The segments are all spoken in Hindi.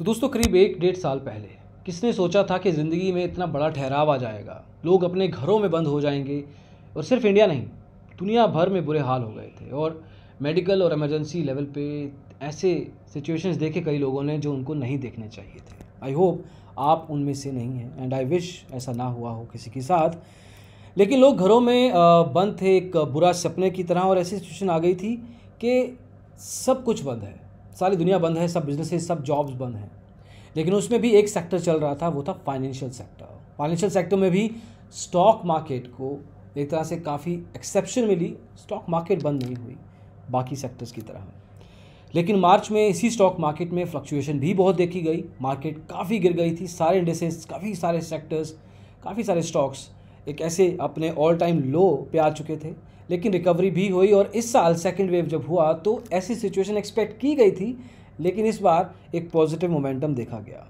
तो दोस्तों करीब एक डेढ़ साल पहले किसने सोचा था कि ज़िंदगी में इतना बड़ा ठहराव आ जाएगा लोग अपने घरों में बंद हो जाएंगे और सिर्फ इंडिया नहीं दुनिया भर में बुरे हाल हो गए थे और मेडिकल और इमरजेंसी लेवल पे ऐसे सिचुएशंस देखे कई लोगों ने जो उनको नहीं देखने चाहिए थे आई होप आप उनमें से नहीं हैं एंड आई विश ऐसा ना हुआ हो किसी के साथ लेकिन लोग घरों में बंद थे एक बुरा सपने की तरह और ऐसी सिचुएशन आ गई थी कि सब कुछ बंद है सारी दुनिया बंद है सब बिजनेसेस सब जॉब्स बंद हैं लेकिन उसमें भी एक सेक्टर चल रहा था वो था फाइनेंशियल सेक्टर फाइनेंशियल सेक्टर में भी स्टॉक मार्केट को एक तरह से काफ़ी एक्सेप्शन मिली स्टॉक मार्केट बंद नहीं हुई बाकी सेक्टर्स की तरह लेकिन मार्च में इसी स्टॉक मार्केट में फ्लक्चुएशन भी बहुत देखी गई मार्केट काफ़ी गिर गई थी सारे इंडेसेस काफ़ी सारे सेक्टर्स काफ़ी सारे स्टॉक्स एक ऐसे अपने ऑल टाइम लो पे आ चुके थे लेकिन रिकवरी भी हुई और इस साल सेकेंड वेव जब हुआ तो ऐसी सिचुएशन एक्सपेक्ट की गई थी लेकिन इस बार एक पॉजिटिव मोमेंटम देखा गया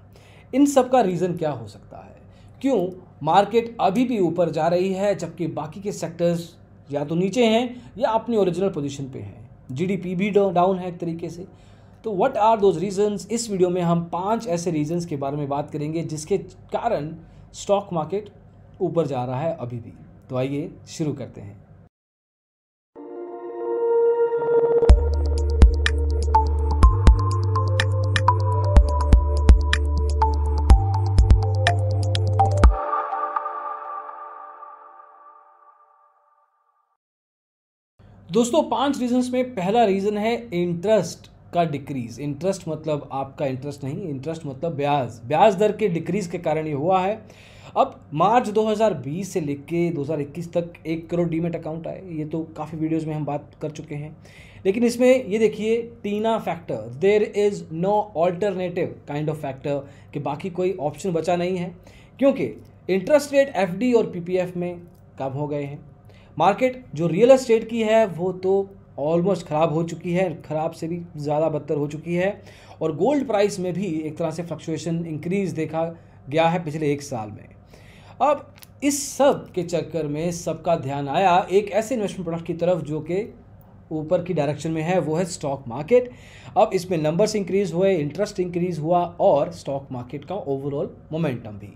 इन सब का रीज़न क्या हो सकता है क्यों मार्केट अभी भी ऊपर जा रही है जबकि बाकी के सेक्टर्स या तो नीचे हैं या अपनी ओरिजिनल पोजीशन पे हैं जीडीपी भी डाउन है एक तरीके से तो व्हाट आर दोज रीजंस इस वीडियो में हम पांच ऐसे रीजंस के बारे में बात करेंगे जिसके कारण स्टॉक मार्केट ऊपर जा रहा है अभी भी तो आइए शुरू करते हैं दोस्तों पांच रीजंस में पहला रीज़न है इंटरेस्ट का डिक्रीज इंटरेस्ट मतलब आपका इंटरेस्ट नहीं इंटरेस्ट मतलब ब्याज ब्याज दर के डिक्रीज के कारण ये हुआ है अब मार्च 2020 से लेके 2021 तक एक करोड़ डीमेट अकाउंट आए ये तो काफ़ी वीडियोस में हम बात कर चुके हैं लेकिन इसमें ये देखिए TINA factor there is no alternative kind of factor कि बाकी कोई ऑप्शन बचा नहीं है क्योंकि इंटरेस्ट रेट एफ और पी में कम हो गए हैं मार्केट जो रियल एस्टेट की है वो तो ऑलमोस्ट ख़राब हो चुकी है ख़राब से भी ज़्यादा बदतर हो चुकी है और गोल्ड प्राइस में भी एक तरह से फ्लक्चुएशन इंक्रीज़ देखा गया है पिछले एक साल में अब इस सब के चक्कर में सबका ध्यान आया एक ऐसे इन्वेस्टमेंट प्रोडक्ट की तरफ जो कि ऊपर की डायरेक्शन में है वो है स्टॉक मार्केट अब इसमें नंबर्स इंक्रीज़ हुए इंटरेस्ट इंक्रीज़ हुआ और स्टॉक मार्केट का ओवरऑल मोमेंटम भी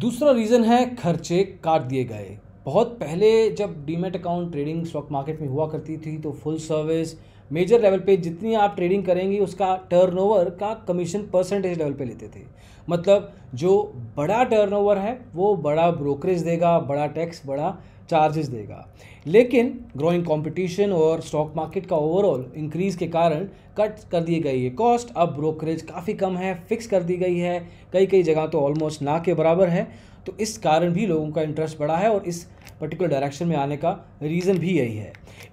दूसरा रीज़न है खर्चे काट दिए गए बहुत पहले जब demat account trading stock market में हुआ करती थी तो फुल सर्विस मेजर लेवल पे जितनी आप ट्रेडिंग करेंगी उसका टर्नओवर का कमीशन परसेंटेज लेवल पे लेते थे मतलब जो बड़ा टर्नओवर है वो बड़ा ब्रोकरेज देगा बड़ा टैक्स बड़ा चार्जेस देगा लेकिन ग्रोइंग कंपटीशन और स्टॉक मार्केट का ओवरऑल इंक्रीज़ के कारण कट कर दी गई है कॉस्ट अब ब्रोकरेज काफ़ी कम है फिक्स कर दी गई है कई कई जगह तो ऑलमोस्ट ना के बराबर है तो इस कारण भी लोगों का इंटरेस्ट बढ़ा है और इस पर्टिकुलर डायरेक्शन में आने का रीज़न भी यही है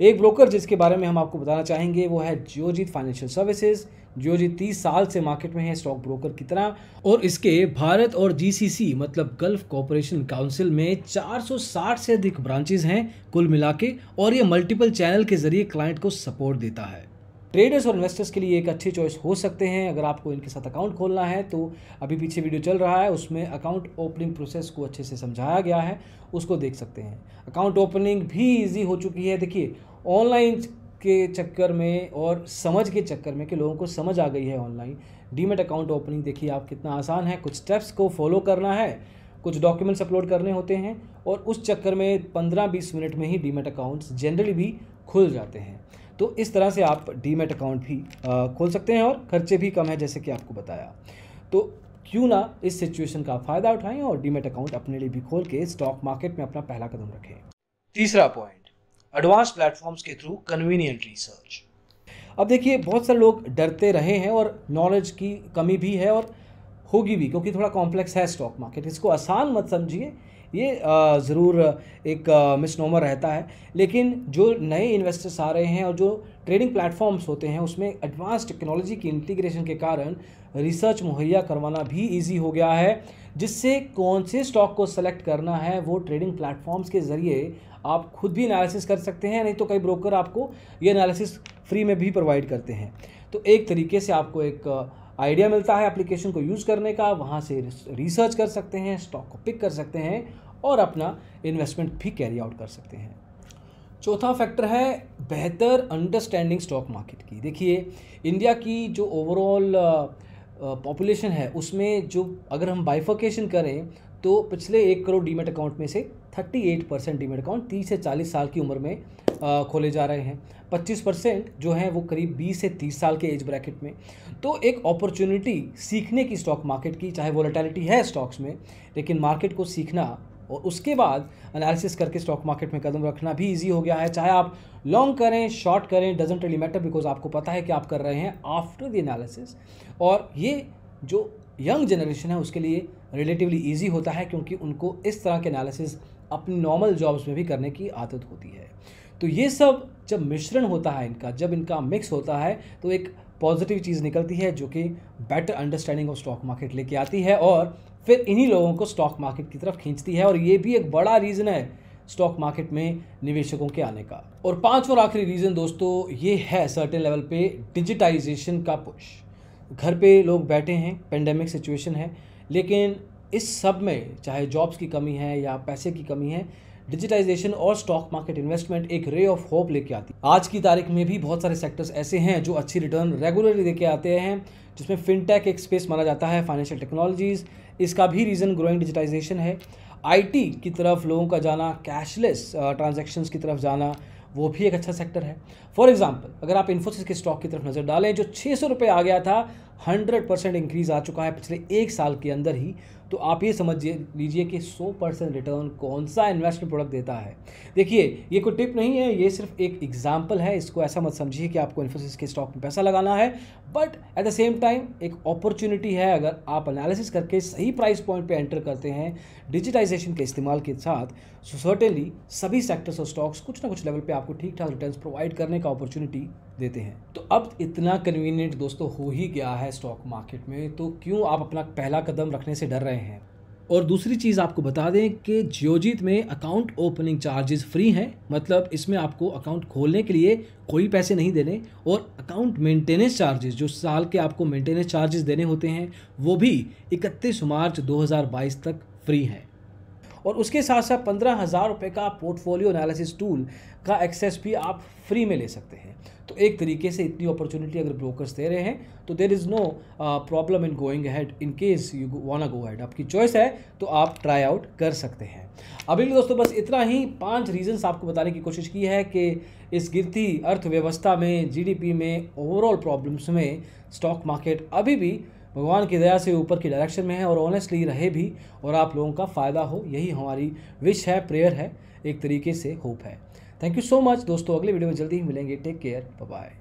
एक ब्रोकर जिसके बारे में हम आपको बताना चाहेंगे वो है जियोजीत फाइनेंशियल सर्विसेज़ जो जी तीस साल से मार्केट में है स्टॉक ब्रोकर की तरह और इसके भारत और जीसीसी मतलब गल्फ कॉपोरेशन काउंसिल में 460 से अधिक ब्रांचेज हैं कुल मिला और ये मल्टीपल चैनल के जरिए क्लाइंट को सपोर्ट देता है ट्रेडर्स और इन्वेस्टर्स के लिए एक अच्छी चॉइस हो सकते हैं अगर आपको इनके साथ अकाउंट खोलना है तो अभी पीछे वीडियो चल रहा है उसमें अकाउंट ओपनिंग प्रोसेस को अच्छे से समझाया गया है उसको देख सकते हैं अकाउंट ओपनिंग भी ईजी हो चुकी है देखिए ऑनलाइन के चक्कर में और समझ के चक्कर में कि लोगों को समझ आ गई है ऑनलाइन डीमेट अकाउंट ओपनिंग देखिए आप कितना आसान है कुछ स्टेप्स को फॉलो करना है कुछ डॉक्यूमेंट्स अपलोड करने होते हैं और उस चक्कर में 15-20 मिनट में ही डीमेट अकाउंट्स जनरली भी खुल जाते हैं तो इस तरह से आप डीमेट अकाउंट भी खोल सकते हैं और खर्चे भी कम है जैसे कि आपको बताया तो क्यों ना इस सिचुएशन का फ़ायदा उठाएं और डीमेट अकाउंट अपने लिए भी खोल के स्टॉक मार्केट में अपना पहला कदम रखें तीसरा पॉइंट एडवांस प्लेटफॉर्म्स के थ्रू कन्वीनियंट रिसर्च अब देखिए बहुत सारे लोग डरते रहे हैं और नॉलेज की कमी भी है और होगी भी क्योंकि थोड़ा कॉम्प्लेक्स है स्टॉक मार्केट इसको आसान मत समझिए ये ज़रूर एक मिसनोमर रहता है लेकिन जो नए इन्वेस्टर्स आ रहे हैं और जो ट्रेडिंग प्लेटफॉर्म्स होते हैं उसमें एडवांस टेक्नोलॉजी की इंटीग्रेशन के कारण रिसर्च मुहैया करवाना भी इजी हो गया है जिससे कौन से स्टॉक को सेलेक्ट करना है वो ट्रेडिंग प्लेटफॉर्म्स के ज़रिए आप खुद भी एनालिसिस कर सकते हैं नहीं तो कई ब्रोकर आपको ये एनालिसिस फ्री में भी प्रोवाइड करते हैं तो एक तरीके से आपको एक आइडिया मिलता है एप्लीकेशन को यूज़ करने का वहाँ से रिसर्च कर सकते हैं स्टॉक को पिक कर सकते हैं और अपना इन्वेस्टमेंट भी कैरी आउट कर सकते हैं चौथा फैक्टर है बेहतर अंडरस्टैंडिंग स्टॉक मार्केट की देखिए इंडिया की जो ओवरऑल पॉपुलेशन है उसमें जो अगर हम बाइफोकेशन करें तो पिछले एक करोड़ डीमेट अकाउंट में से 38 परसेंट डीमेट अकाउंट 30 से 40 साल की उम्र में आ, खोले जा रहे हैं 25 परसेंट जो हैं वो करीब 20 से 30 साल के एज ब्रैकेट में तो एक अपॉर्चुनिटी सीखने की स्टॉक मार्केट की चाहे वोलेटिलिटी है स्टॉक्स में लेकिन मार्केट को सीखना और उसके बाद एनालिसिस करके स्टॉक मार्केट में कदम रखना भी ईजी हो गया है चाहे आप लॉन्ग करें शॉर्ट करें डजेंट रिली मैटर बिकॉज आपको पता है कि आप कर रहे हैं आफ्टर द एनालिसिस और ये जो यंग जनरेशन है उसके लिए रिलेटिवली ईजी होता है क्योंकि उनको इस तरह के एनालिसिस अपनी नॉर्मल जॉब्स में भी करने की आदत होती है तो ये सब जब मिश्रण होता है इनका जब इनका मिक्स होता है तो एक पॉजिटिव चीज़ निकलती है जो कि better understanding of stock market लेके आती है और फिर इन्हीं लोगों को स्टॉक मार्केट की तरफ खींचती है और ये भी एक बड़ा रीज़न है स्टॉक मार्केट में निवेशकों के आने का और पांच और आखिरी रीज़न दोस्तों ये है सर्टेन लेवल पे डिजिटाइजेशन का पुश घर पे लोग बैठे हैं पेंडेमिक सिचुएशन है लेकिन इस सब में चाहे जॉब्स की कमी है या पैसे की कमी है डिजिटाइजेशन और स्टॉक मार्केट इन्वेस्टमेंट एक रे ऑफ होप लेके आती है आज की तारीख में भी बहुत सारे सेक्टर्स ऐसे हैं जो अच्छी रिटर्न रेगुलरली देके आते हैं जिसमें फिनटेक एक स्पेस माना जाता है फाइनेंशियल टेक्नोलॉजीज इसका भी रीज़न ग्रोइंग डिजिटाइजेशन है आईटी की तरफ लोगों का जाना कैशलेस ट्रांजेक्शन की तरफ जाना वो भी एक अच्छा सेक्टर है फॉर एग्जाम्पल अगर आप इन्फोसिस के स्टॉक की तरफ नज़र डालें जो छः सौ रुपये आ गया था हंड्रेड परसेंट इंक्रीज़ आ चुका है पिछले एक साल के अंदर ही तो आप ये समझिए लीजिए कि सौ परसेंट रिटर्न कौन सा इन्वेस्टमेंट प्रोडक्ट देता है देखिए ये कोई टिप नहीं है ये सिर्फ एक एग्जाम्पल है इसको ऐसा मत समझिए कि आपको इन्फोसिस के स्टॉक में पैसा लगाना है but at the same time एक अपॉर्चुनिटी है अगर आप एनालिसिस करके सही प्राइस पॉइंट पर एंटर करते हैं डिजिटाइजेशन के इस्तेमाल के साथ सो सर्टेनली सभी सेक्टर्स और स्टॉक्स कुछ ना कुछ लेवल पर आपको ठीक ठाक रिटर्न प्रोवाइड करने का अपॉर्चुनिटी देते हैं तो अब इतना कन्वीनियंट दोस्तों हो ही गया है स्टॉक मार्केट में तो क्यों आप अपना पहला कदम रखने से डर रहे हैं और दूसरी चीज़ आपको बता दें कि जियोजीत में अकाउंट ओपनिंग चार्जेस फ्री हैं मतलब इसमें आपको अकाउंट खोलने के लिए कोई पैसे नहीं देने और अकाउंट मेंटेनेंस चार्जेस जो साल के आपको मेंटेनेंस चार्जेस देने होते हैं वो भी इकतीस मार्च 2022 तक फ्री हैं और उसके साथ साथ पंद्रह हज़ार रुपये का पोर्टफोलियो एनालिसिस टूल का एक्सेस भी आप फ्री में ले सकते हैं तो एक तरीके से इतनी अपॉर्चुनिटी अगर ब्रोकर्स दे रहे हैं तो there is no problem in going ahead in case you want go ahead आपकी चॉइस है तो आप ट्राई आउट कर सकते हैं अभी दोस्तों बस इतना ही पांच रीजंस आपको बताने की कोशिश की है कि इस गिरती अर्थव्यवस्था में जीडीपी में ओवरऑल प्रॉब्लम्स में स्टॉक मार्केट अभी भी भगवान की दया से ऊपर की डायरेक्शन में है और ऑनेस्टली रहे भी और आप लोगों का फ़ायदा हो यही हमारी विश है प्रेयर है एक तरीके से होप है थैंक यू सो मच दोस्तों अगले वीडियो में जल्दी ही मिलेंगे टेक केयर बाय